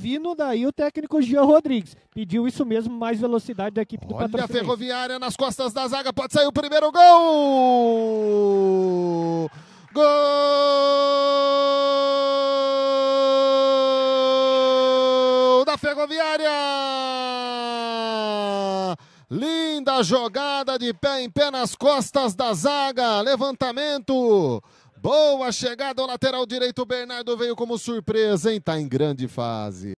vindo daí o técnico Jean Rodrigues. Pediu isso mesmo, mais velocidade da equipe do Olha patrocinense. Olha a Ferroviária nas costas da zaga, pode sair o primeiro gol! Gol da Ferroviária! Linda jogada de pé em pé nas costas da zaga, levantamento Boa chegada ao lateral direito. Bernardo veio como surpresa, hein? Tá em grande fase.